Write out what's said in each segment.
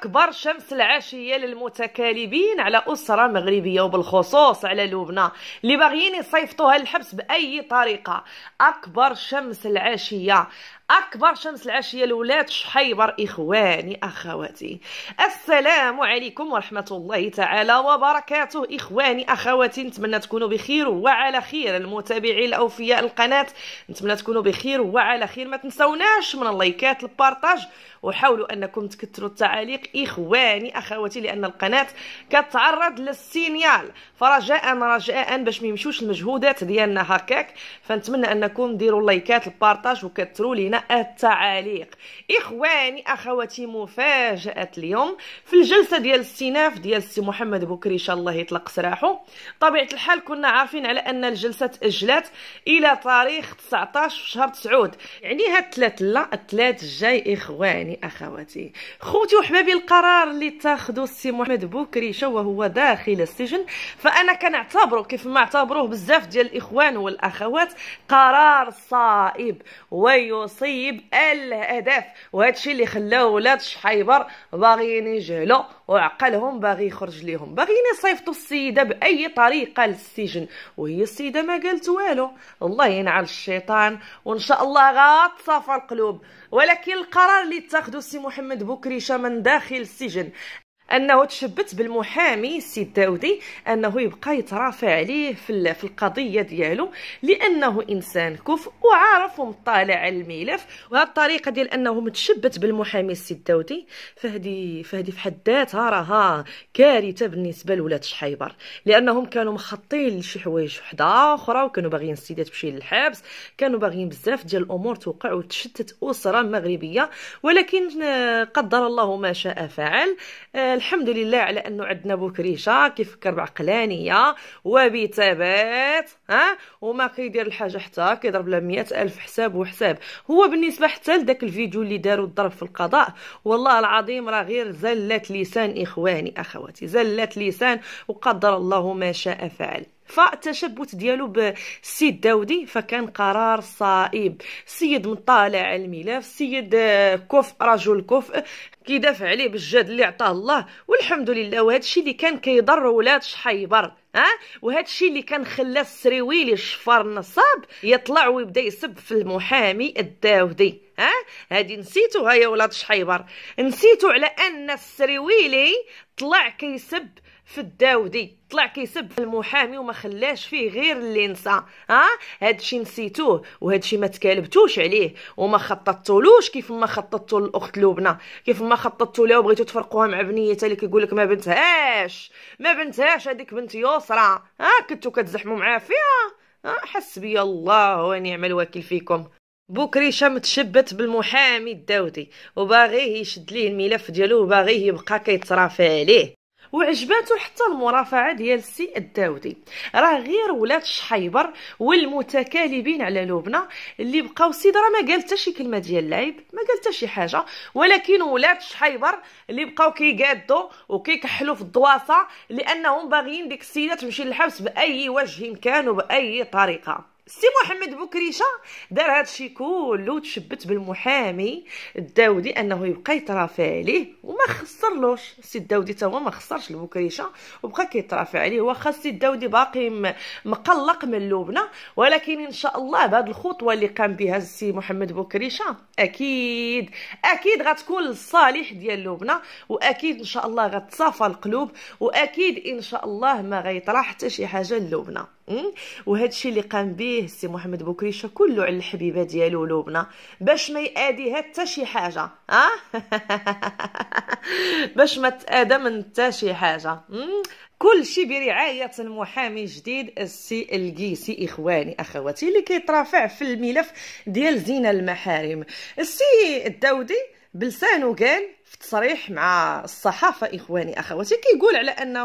أكبر شمس العشية للمتكالبين على أسرة مغربية وبالخصوص على لبنى اللي باغيين يصيفطوها للحبس بأي طريقة أكبر شمس العشية أكبر شمس العشية لولاد شحيبر إخواني أخواتي السلام عليكم ورحمة الله تعالى وبركاته إخواني أخواتي نتمنى تكونوا بخير وعلى خير المتابعين الأوفياء القناة نتمنى تكونوا بخير وعلى خير ما تنسوناش من اللايكات البارطاج وحاولوا أنكم تكثروا التعاليق إخواني أخواتي لأن القناة كتعرض للسينيال فرجاء رجاء باش ما يمشوش المجهودات ديالنا هكاك فنتمنى أنكم ديروا اللايكات البارطاج وكثروا لينا التعاليق اخواني اخواتي مفاجاه اليوم في الجلسه ديال الاستئناف ديال السي محمد بكري ان شاء الله يطلق سراحه طبيعه الحال كنا عارفين على ان الجلسه تاجلات الى تاريخ 19 شهر 9 يعني هاد الثلاث لا الثلاث الجاي اخواني اخواتي خوتي وحبابي القرار اللي تاخذوا السي محمد بكري شو هو داخل السجن فانا كنعتبره كيف ما اعتبروه بزاف ديال الاخوان والاخوات قرار صائب ويصيب تصيب الاهداف الشيء اللي خلاه ولاد شحيبر باغيين يجهلوا وعقلهم باغي يخرج ليهم باغيين يصيفطوا السيده باي طريقه للسجن وهي السيده ما قالت والو الله ينعل الشيطان وان شاء الله غاتصافى القلوب ولكن القرار اللي اتخذه السي محمد بوكريشه من داخل السجن انه تشبت بالمحامي السيد داودي انه يبقى يترافع عليه في في القضيه ديالو لانه انسان كفء وعارف ومطالع على الملف وهذه الطريقه ديال انه متشبت بالمحامي السيد داودي فهدي فهدي في حد ذاتها راها كارثه بالنسبه لولاد شحيبر لانهم كانوا مخطين لشي حوايج وحده اخرى وكانوا باغيين السيده تمشي للحبس كانوا باغيين بزاف ديال الامور توقع وتشتت اسره مغربيه ولكن آه، قدر الله ما شاء فعل آه، الحمد لله على انه عندنا بوكريشه كيفكر بعقلانيه وبثبات ها وما كيدير الحاجه حتى كيضرب لها الف حساب وحساب هو بالنسبه حتى لذاك الفيديو اللي داروا الضرب في القضاء والله العظيم راه غير زلت لسان اخواني اخواتي زلت لسان وقدر الله ما شاء فعل فالتشبت ديالو بالسيد داودي فكان قرار صائب سيد مطالع على الملف سيد آه، كفء رجل كفء كيدافع عليه بالجد اللي عطاه الله والحمد لله وهذا الشيء اللي كان كيضر ولاد شحيبر ها وهذا الشيء اللي كان خلى السريويلي الشفار النصاب يطلع ويبدا يسب في المحامي الداودي ها هادي نسيتو هيا ولاد شحيبر نسيتو على ان السريويلي طلع كيسب في الداودي طلع كيسب في المحامي وما خلاش فيه غير اللي نسى ها هادشي نسيتوه وهادشي ما تكالبتوش عليه وما خططتولوش كيف ما خططتو الاخت لبنى كيف ما خططتو لها وبغيتو تفرقوها مع بنيتها اللي كيقول لك ما بنتهاش ما بنتهاش هذيك بنت يسرى ها كنتو كتزحموا معاه فيها ها حسبي الله ونعم الوكيل فيكم بكري شم تشبت بالمحامي الداودي وباغيه يشد ليه الملف ديالو وباغيه يبقى كيتصرف عليه وعجباتو حتى المرافعه ديال السي الداودي راه غير ولاد شحيبر والمتكالبين على لبنى اللي بقاو سيد راه ما قال حتى شي كلمه ديال العيب ما قال حتى شي حاجه ولكن ولاد شحيبر اللي بقاو كيقادو وكيكحلوا في الضواصه لانهم باغيين ديك السيده تمشي للحبس باي وجه كان وباي طريقه سي محمد بوكريشه دار هذا الشيء كله وتشبت بالمحامي الداودي انه يبقى يترافع عليه وما خسرلوش سي الداودي تا هو ما خسرش لبوكريشه وبقى كيترافع عليه واخا سي الداودي باقي مقلق من لبنى ولكن ان شاء الله بهذه الخطوه اللي قام بها السي محمد بوكريشه اكيد اكيد غتكون للصالح ديال لبنى واكيد ان شاء الله غتصافى القلوب واكيد ان شاء الله ما غيطرح حتى شي حاجه للبنى وهذا الشيء اللي قام به عليه السي محمد بوكريشه كله على الحبيبه ديالو لبنى باش ما ياديها حتى شي حاجه ها باش ما تادى من حتى شي حاجه كل شيء برعاية المحامي الجديد السي القيسي إخواني أخواتي اللي كيترافع في الملف ديال زينة المحارم السي الداودي بلسانه قال في تصريح مع الصحافه اخواني اخواتي كيقول على انه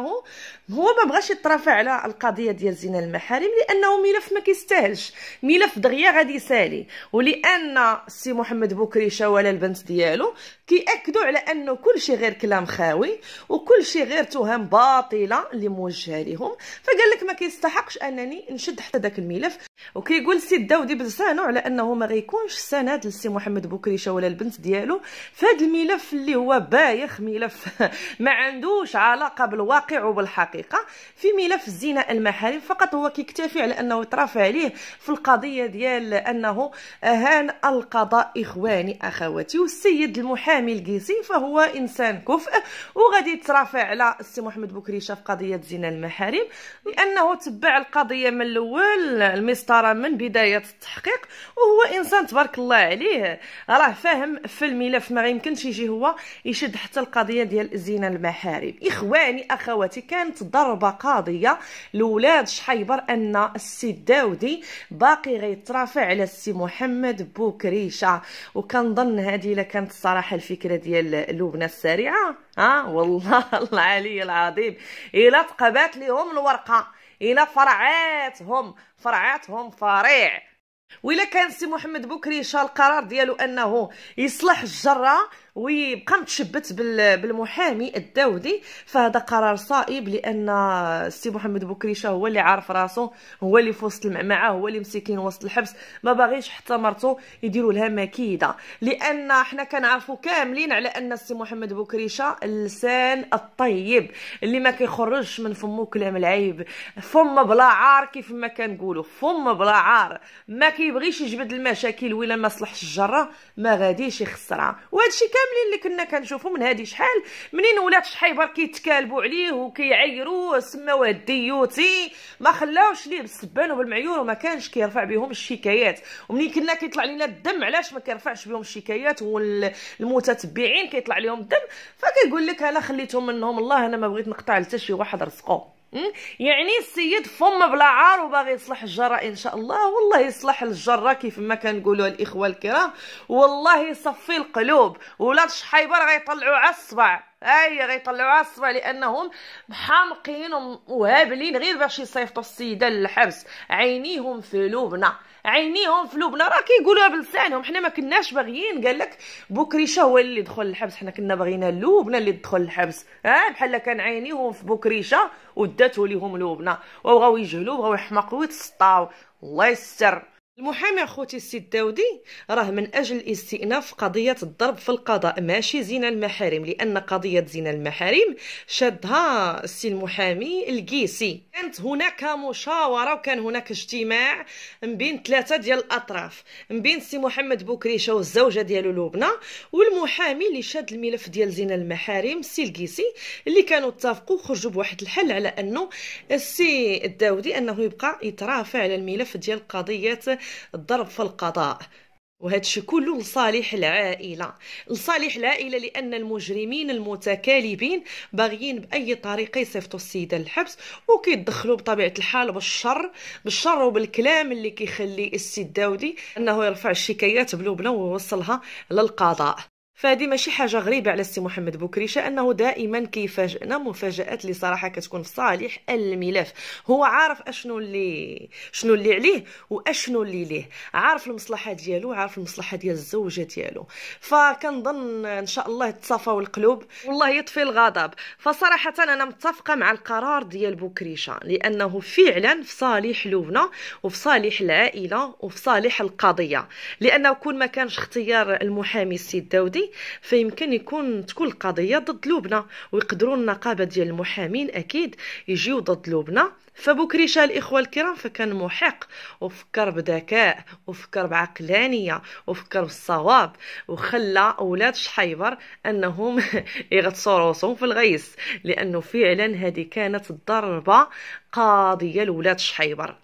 هو ما بغاش يترافع على القضيه ديال زنا المحارم لانه ملف ما كيستاهلش ملف دغيا غادي يسالي ولان السي محمد بوكريشه ولا البنت ديالو كياكدوا على انه كل شيء غير كلام خاوي وكل شيء غير تهم باطله اللي موجهه لهم فقال لك ما كيستحقش انني نشد حتى داك الملف وكيقول السي الداودي بلسانو على انه ما غيكونش سند للسي محمد بوكريشه ولا البنت ديالو في هذا الملف اللي هو بايخ ملف ما عندوش علاقه بالواقع وبالحقيقه في ملف الزنا المحارم فقط هو كيكتفي على انه يترافع عليه في القضيه ديال انه اهان القضاء اخواني اخواتي والسيد المحامي القيسي فهو انسان كفء وغادي يترافع على السي محمد بوكريشه في قضيه زنا المحارم لانه تبع القضيه من الاول المسطره من بدايه التحقيق وهو انسان تبارك الله عليه راه فاهم في الملف ما يمكنش يجي هو يشد حتى القضيه ديال زينه المحارم اخواني اخواتي كانت ضربه قاضيه لولاد شحيبر ان السي داودي باقي غيترافع على السي محمد بوكريشه وكنظن هذه الا كانت الصراحه الفكره ديال لبنى السريعه ها آه، والله العلي العظيم الا تقبات لهم الورقه الا فرعاتهم فرعاتهم فريع وإلا كان سي محمد بكري شال القرار ديالو انه يصلح الجره ويبقى متشبت بالمحامي الداودي فهذا قرار صائب لان السي محمد بوكريشه هو اللي عارف راسو هو اللي في وسط المعمعه هو اللي مسكين وسط الحبس ما باغيش حتى مرته يديروا لها مكيده لان حنا كنعرفوا كاملين على ان السي محمد بوكريشه اللسان الطيب اللي ما كيخرجش من فمو كلام العيب فم بلا عار كيف ما كنقولوا فم بلا عار ما كيبغيش يجبد المشاكل ولا ما صلحش الجره ما غاديش يخسرها وهادشي كاملين اللي كنا كنشوفو من هادي شحال منين ولات شحيبر كيتكالبوا عليه وكيعيروه سماوه الديوتي ما خلاوش ليه بالسبان وبالمعيور وما كانش كيرفع بهم الشكايات ومنين كنا كيطلع لينا الدم علاش ما كيرفعش بهم الشكايات والمتتبعين كيطلع لهم الدم فكيقول لك انا خليتهم منهم الله انا ما بغيت نقطع حتى شي واحد رزقه يعني السيد فم بلا عار وباغي يصلح الجرة ان شاء الله والله يصلح الجرة كيف ما كنقولوا الاخوه الكرام والله يصفي القلوب ولاد راه غيطلعوا على الصبع اي غيطلعوا على الصبع لانهم محامقين وهابلين غير باش يصيفطوا السيده للحبس عينيهم في لوبنا عينيهم في لبنى راه كيقولوها بلسانهم حنا ما كناش باغيين قال لك بوكريشه هو اللي دخل الحبس حنا كنا باغينا لبنى اللي دخل الحبس ها بحال كان عينيهم في بوكريشه وداتو ليهم لبنى وبغاو يجهلوا بغاو يحمقوا ويتسطاو الله يستر المحامي اخوتي السي الداودي راه من اجل الاستئناف قضيه الضرب في القضاء ماشي زنا المحارم لان قضيه زنا المحارم شادها السي المحامي القيسي كانت هناك مشاوره وكان هناك اجتماع من بين ثلاثه ديال الاطراف من بين السي محمد بوكريشه والزوجه ديالو لبنى والمحامي اللي شاد الملف ديال زنا المحارم السي القيسي اللي كانوا اتفقوا خرجوا بواحد الحل على انه السي الداودي انه يبقى يترافع على الملف ديال قضيه الضرب في القضاء وهذا الشيء كله لصالح العائله لصالح العائله لان المجرمين المتكالبين باغيين باي طريقه يصيفطوا السيده للحبس وكيدخلوا بطبيعه الحال بالشر بالشر وبالكلام اللي كيخلي السيد داودي انه يرفع الشكايات بلبنى ويوصلها للقضاء فهذه ماشي حاجه غريبه على السي محمد بكري انه دائما كيفاجئنا مفاجات اللي صراحه كتكون في صالح الملف هو عارف اشنو اللي شنو اللي عليه واشنو اللي ليه عارف المصلحه ديالو عارف المصلحه ديال الزوجه ديالو فكنظن ان شاء الله تصافوا القلوب والله يطفي الغضب فصراحه انا متفقه مع القرار ديال بوكريشا لانه فعلا في صالح لبنى وفي صالح العائله وفي صالح القضيه لانه كون ما كانش اختيار المحامي السيد داودي فيمكن يكون تكون القضيه ضد لبنى ويقدروا النقابه ديال المحامين اكيد يجيو ضد لبنى فبكري الاخوه الكرام فكان محق وفكر بذكاء وفكر بعقلانيه وفكر بالصواب وخلى اولاد شحيبر انهم يغطسوا رؤوسهم في الغيس لانه فعلا هذه كانت ضربه قاضيه لولاد شحيبر